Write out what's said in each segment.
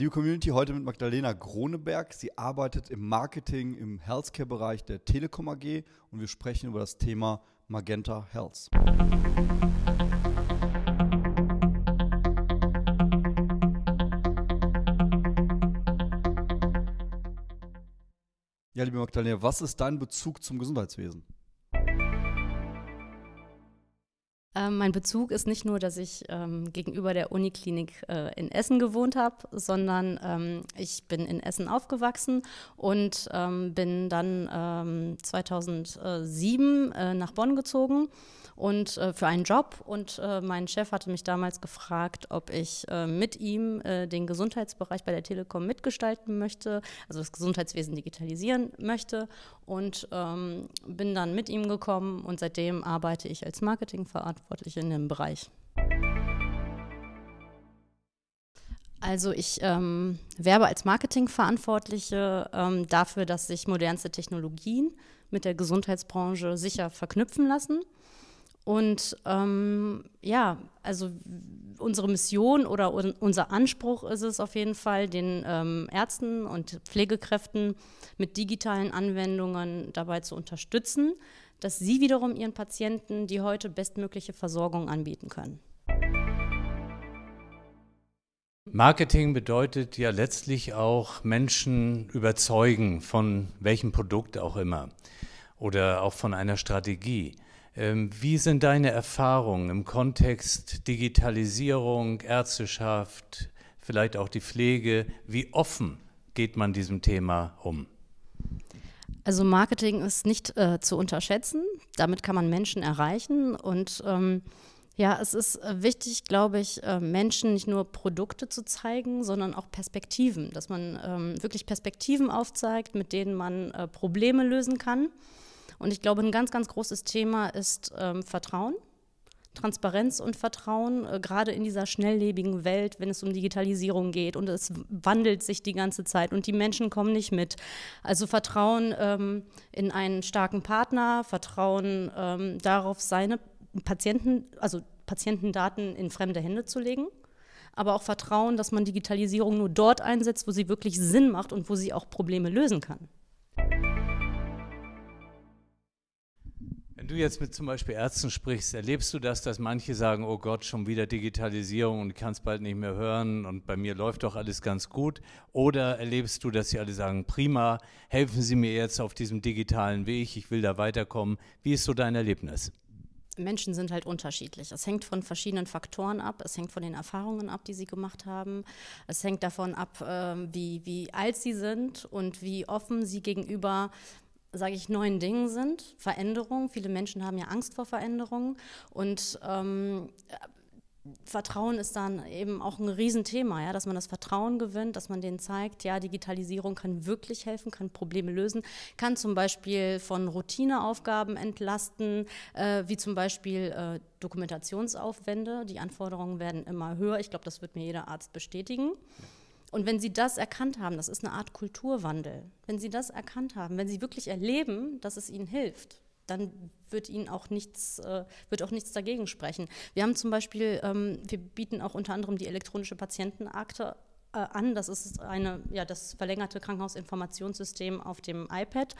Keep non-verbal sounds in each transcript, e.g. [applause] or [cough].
Liebe Community, heute mit Magdalena Groneberg. Sie arbeitet im Marketing im Healthcare-Bereich der Telekom AG und wir sprechen über das Thema Magenta Health. Ja, liebe Magdalena, was ist dein Bezug zum Gesundheitswesen? Ähm, mein Bezug ist nicht nur, dass ich ähm, gegenüber der Uniklinik äh, in Essen gewohnt habe, sondern ähm, ich bin in Essen aufgewachsen und ähm, bin dann 2007 ähm, äh, nach Bonn gezogen und äh, für einen Job. Und äh, mein Chef hatte mich damals gefragt, ob ich äh, mit ihm äh, den Gesundheitsbereich bei der Telekom mitgestalten möchte, also das Gesundheitswesen digitalisieren möchte und ähm, bin dann mit ihm gekommen und seitdem arbeite ich als Marketingverantwortliche in dem Bereich. Also ich ähm, werbe als Marketingverantwortliche ähm, dafür, dass sich modernste Technologien mit der Gesundheitsbranche sicher verknüpfen lassen. Und ähm, ja, also unsere Mission oder unser Anspruch ist es auf jeden Fall, den ähm, Ärzten und Pflegekräften mit digitalen Anwendungen dabei zu unterstützen, dass sie wiederum ihren Patienten die heute bestmögliche Versorgung anbieten können. Marketing bedeutet ja letztlich auch Menschen überzeugen von welchem Produkt auch immer oder auch von einer Strategie. Ähm, wie sind deine Erfahrungen im Kontext Digitalisierung, Ärzteschaft, vielleicht auch die Pflege? Wie offen geht man diesem Thema um? Also Marketing ist nicht äh, zu unterschätzen. Damit kann man Menschen erreichen. Und ähm, ja, es ist äh, wichtig, glaube ich, äh, Menschen nicht nur Produkte zu zeigen, sondern auch Perspektiven, dass man ähm, wirklich Perspektiven aufzeigt, mit denen man äh, Probleme lösen kann. Und ich glaube, ein ganz, ganz großes Thema ist ähm, Vertrauen. Transparenz und Vertrauen, äh, gerade in dieser schnelllebigen Welt, wenn es um Digitalisierung geht und es wandelt sich die ganze Zeit und die Menschen kommen nicht mit. Also Vertrauen ähm, in einen starken Partner, Vertrauen ähm, darauf, seine Patienten, also Patientendaten in fremde Hände zu legen, aber auch Vertrauen, dass man Digitalisierung nur dort einsetzt, wo sie wirklich Sinn macht und wo sie auch Probleme lösen kann. du jetzt mit zum Beispiel Ärzten sprichst, erlebst du das, dass manche sagen, oh Gott, schon wieder Digitalisierung und ich kann es bald nicht mehr hören und bei mir läuft doch alles ganz gut? Oder erlebst du, dass sie alle sagen, prima, helfen Sie mir jetzt auf diesem digitalen Weg, ich will da weiterkommen. Wie ist so dein Erlebnis? Menschen sind halt unterschiedlich. Es hängt von verschiedenen Faktoren ab. Es hängt von den Erfahrungen ab, die sie gemacht haben. Es hängt davon ab, ähm, wie, wie alt sie sind und wie offen sie gegenüber sage ich, neuen Dingen sind, Veränderungen. Viele Menschen haben ja Angst vor Veränderungen und ähm, Vertrauen ist dann eben auch ein Riesenthema, ja, dass man das Vertrauen gewinnt, dass man denen zeigt, ja, Digitalisierung kann wirklich helfen, kann Probleme lösen, kann zum Beispiel von Routineaufgaben entlasten, äh, wie zum Beispiel äh, Dokumentationsaufwände. Die Anforderungen werden immer höher. Ich glaube, das wird mir jeder Arzt bestätigen. Ja. Und wenn Sie das erkannt haben, das ist eine Art Kulturwandel, wenn Sie das erkannt haben, wenn Sie wirklich erleben, dass es Ihnen hilft, dann wird Ihnen auch nichts, äh, wird auch nichts dagegen sprechen. Wir haben zum Beispiel, ähm, wir bieten auch unter anderem die elektronische Patientenakte äh, an. Das ist eine, ja, das verlängerte Krankenhausinformationssystem auf dem iPad.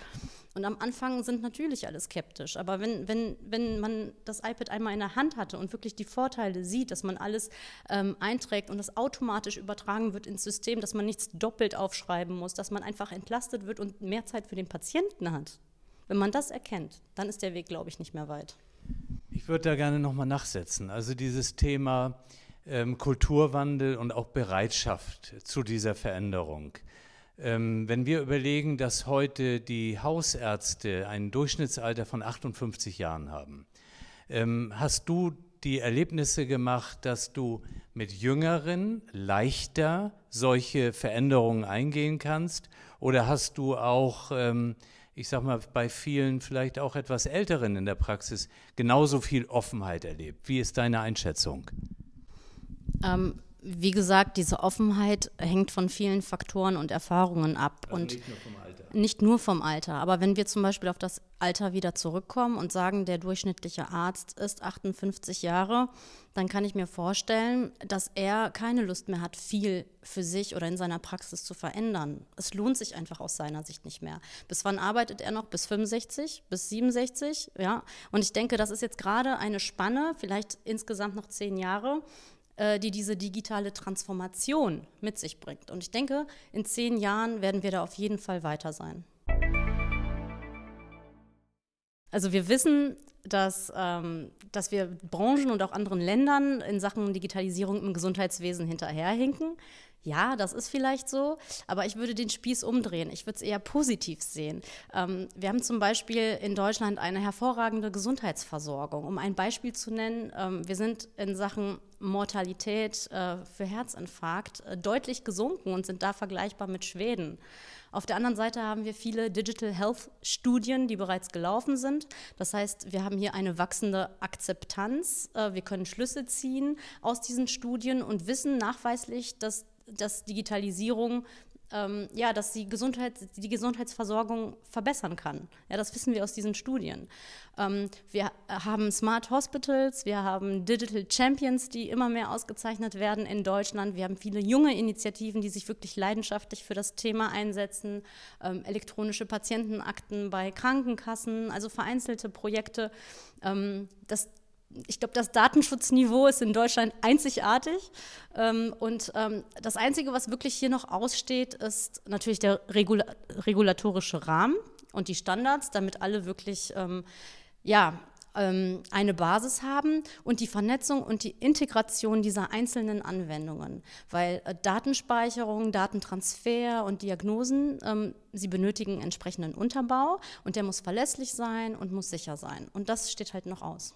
Und am Anfang sind natürlich alle skeptisch. Aber wenn, wenn, wenn man das iPad einmal in der Hand hatte und wirklich die Vorteile sieht, dass man alles ähm, einträgt und das automatisch übertragen wird ins System, dass man nichts doppelt aufschreiben muss, dass man einfach entlastet wird und mehr Zeit für den Patienten hat. Wenn man das erkennt, dann ist der Weg, glaube ich, nicht mehr weit. Ich würde da gerne nochmal nachsetzen. Also dieses Thema, ähm, Kulturwandel und auch Bereitschaft zu dieser Veränderung. Ähm, wenn wir überlegen, dass heute die Hausärzte ein Durchschnittsalter von 58 Jahren haben, ähm, hast du die Erlebnisse gemacht, dass du mit Jüngeren leichter solche Veränderungen eingehen kannst? Oder hast du auch, ähm, ich sag mal, bei vielen vielleicht auch etwas Älteren in der Praxis genauso viel Offenheit erlebt? Wie ist deine Einschätzung? Ähm, wie gesagt, diese Offenheit hängt von vielen Faktoren und Erfahrungen ab. Also und nicht nur vom Alter. Nicht nur vom Alter. Aber wenn wir zum Beispiel auf das Alter wieder zurückkommen und sagen, der durchschnittliche Arzt ist 58 Jahre, dann kann ich mir vorstellen, dass er keine Lust mehr hat, viel für sich oder in seiner Praxis zu verändern. Es lohnt sich einfach aus seiner Sicht nicht mehr. Bis wann arbeitet er noch? Bis 65, bis 67, ja. Und ich denke, das ist jetzt gerade eine Spanne, vielleicht insgesamt noch zehn Jahre, äh, die diese digitale Transformation mit sich bringt. Und ich denke, in zehn Jahren werden wir da auf jeden Fall weiter sein. Also wir wissen, dass, ähm, dass wir Branchen und auch anderen Ländern in Sachen Digitalisierung im Gesundheitswesen hinterherhinken ja, das ist vielleicht so, aber ich würde den Spieß umdrehen. Ich würde es eher positiv sehen. Ähm, wir haben zum Beispiel in Deutschland eine hervorragende Gesundheitsversorgung. Um ein Beispiel zu nennen, ähm, wir sind in Sachen Mortalität äh, für Herzinfarkt äh, deutlich gesunken und sind da vergleichbar mit Schweden. Auf der anderen Seite haben wir viele Digital Health Studien, die bereits gelaufen sind. Das heißt, wir haben hier eine wachsende Akzeptanz. Äh, wir können Schlüsse ziehen aus diesen Studien und wissen nachweislich, dass dass Digitalisierung ähm, ja, dass die, Gesundheit, die Gesundheitsversorgung verbessern kann. Ja, das wissen wir aus diesen Studien. Ähm, wir haben Smart Hospitals, wir haben Digital Champions, die immer mehr ausgezeichnet werden in Deutschland. Wir haben viele junge Initiativen, die sich wirklich leidenschaftlich für das Thema einsetzen. Ähm, elektronische Patientenakten bei Krankenkassen, also vereinzelte Projekte. Ähm, das ich glaube, das Datenschutzniveau ist in Deutschland einzigartig. Ähm, und ähm, das Einzige, was wirklich hier noch aussteht, ist natürlich der Regula regulatorische Rahmen und die Standards, damit alle wirklich ähm, ja, eine Basis haben und die Vernetzung und die Integration dieser einzelnen Anwendungen. Weil äh, Datenspeicherung, Datentransfer und Diagnosen, ähm, sie benötigen entsprechenden Unterbau und der muss verlässlich sein und muss sicher sein. Und das steht halt noch aus.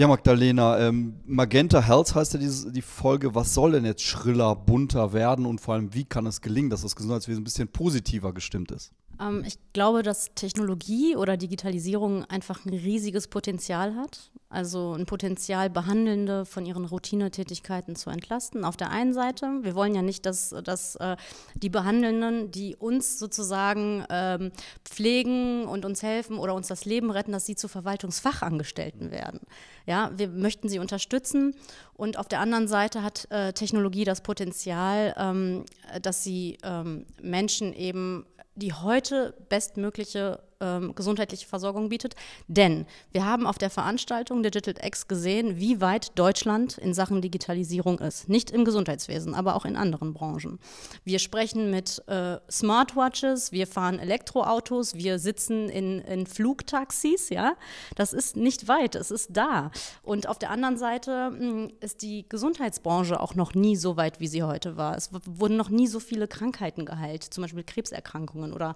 Ja, Magdalena, ähm, Magenta Health heißt ja die, die Folge, was soll denn jetzt schriller, bunter werden und vor allem, wie kann es gelingen, dass das Gesundheitswesen ein bisschen positiver gestimmt ist? Ähm, ich glaube, dass Technologie oder Digitalisierung einfach ein riesiges Potenzial hat. Also ein Potenzial, Behandelnde von ihren Routinetätigkeiten zu entlasten. Auf der einen Seite, wir wollen ja nicht, dass, dass äh, die Behandelnden, die uns sozusagen ähm, pflegen und uns helfen oder uns das Leben retten, dass sie zu Verwaltungsfachangestellten werden. Ja, wir möchten sie unterstützen. Und auf der anderen Seite hat äh, Technologie das Potenzial, ähm, dass sie ähm, Menschen eben die heute bestmögliche ähm, gesundheitliche Versorgung bietet. Denn wir haben auf der Veranstaltung Digital X gesehen, wie weit Deutschland in Sachen Digitalisierung ist. Nicht im Gesundheitswesen, aber auch in anderen Branchen. Wir sprechen mit äh, Smartwatches, wir fahren Elektroautos, wir sitzen in, in Flugtaxis. Ja? Das ist nicht weit, es ist da. Und auf der anderen Seite mh, hm, ist die Gesundheitsbranche auch noch nie so weit, wie sie heute war. Es wurden noch nie so viele Krankheiten geheilt, zum Beispiel Krebserkrankungen oder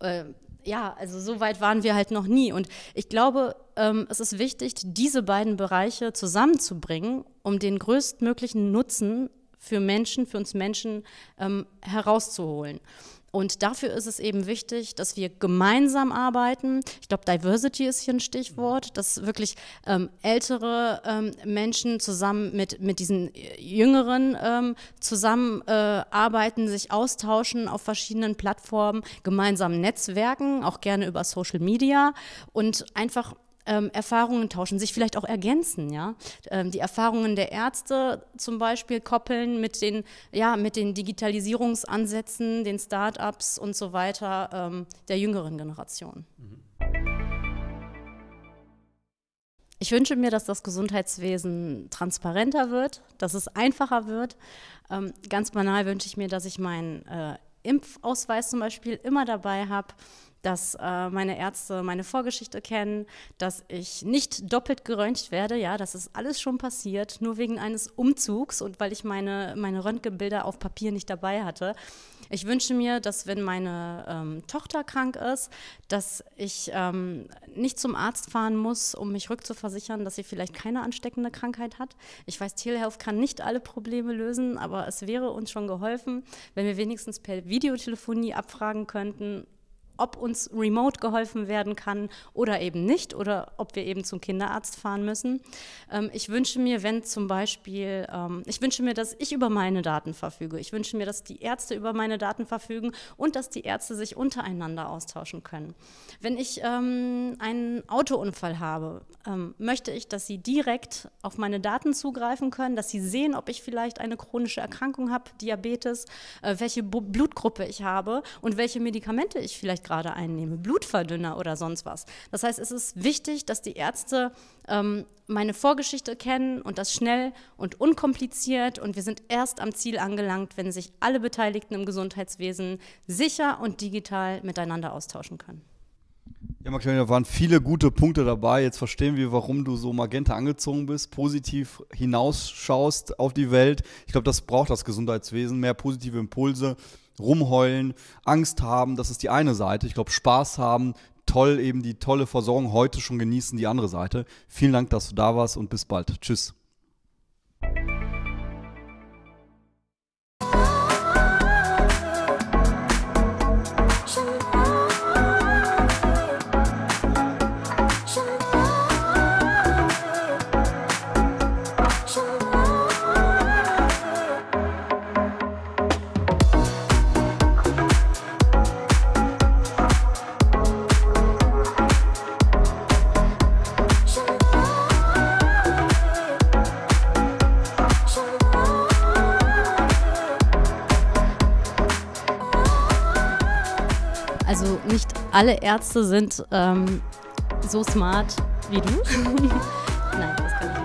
äh, ja, also so weit waren wir halt noch nie. Und ich glaube, ähm, es ist wichtig, diese beiden Bereiche zusammenzubringen, um den größtmöglichen Nutzen für Menschen, für uns Menschen ähm, herauszuholen. Und dafür ist es eben wichtig, dass wir gemeinsam arbeiten. Ich glaube, Diversity ist hier ein Stichwort, dass wirklich ähm, ältere ähm, Menschen zusammen mit, mit diesen äh, Jüngeren ähm, zusammenarbeiten, äh, sich austauschen auf verschiedenen Plattformen, gemeinsam netzwerken, auch gerne über Social Media und einfach ähm, Erfahrungen tauschen, sich vielleicht auch ergänzen, ja. Ähm, die Erfahrungen der Ärzte zum Beispiel koppeln mit den, ja, mit den Digitalisierungsansätzen, den Start-ups und so weiter ähm, der jüngeren Generation. Mhm. Ich wünsche mir, dass das Gesundheitswesen transparenter wird, dass es einfacher wird. Ähm, ganz banal wünsche ich mir, dass ich meinen äh, Impfausweis zum Beispiel immer dabei habe dass äh, meine Ärzte meine Vorgeschichte kennen, dass ich nicht doppelt geröntgt werde. Ja, das ist alles schon passiert, nur wegen eines Umzugs und weil ich meine, meine Röntgenbilder auf Papier nicht dabei hatte. Ich wünsche mir, dass wenn meine ähm, Tochter krank ist, dass ich ähm, nicht zum Arzt fahren muss, um mich rückzuversichern, dass sie vielleicht keine ansteckende Krankheit hat. Ich weiß, Telehealth kann nicht alle Probleme lösen, aber es wäre uns schon geholfen, wenn wir wenigstens per Videotelefonie abfragen könnten, ob uns remote geholfen werden kann oder eben nicht oder ob wir eben zum Kinderarzt fahren müssen. Ähm, ich wünsche mir, wenn zum Beispiel, ähm, ich wünsche mir, dass ich über meine Daten verfüge. Ich wünsche mir, dass die Ärzte über meine Daten verfügen und dass die Ärzte sich untereinander austauschen können. Wenn ich ähm, einen Autounfall habe, ähm, möchte ich, dass sie direkt auf meine Daten zugreifen können, dass sie sehen, ob ich vielleicht eine chronische Erkrankung habe, Diabetes, äh, welche Bo Blutgruppe ich habe und welche Medikamente ich vielleicht gerade einnehme, Blutverdünner oder sonst was. Das heißt, es ist wichtig, dass die Ärzte ähm, meine Vorgeschichte kennen und das schnell und unkompliziert. Und wir sind erst am Ziel angelangt, wenn sich alle Beteiligten im Gesundheitswesen sicher und digital miteinander austauschen können. Ja, Maximilian, da waren viele gute Punkte dabei. Jetzt verstehen wir, warum du so magenta angezogen bist, positiv hinausschaust auf die Welt. Ich glaube, das braucht das Gesundheitswesen, mehr positive Impulse rumheulen, Angst haben, das ist die eine Seite. Ich glaube, Spaß haben, toll eben die tolle Versorgung heute schon genießen, die andere Seite. Vielen Dank, dass du da warst und bis bald. Tschüss. alle Ärzte sind ähm, so smart wie du. [laughs] Nein, das kann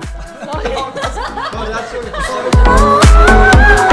ich nicht. Sorry. [laughs]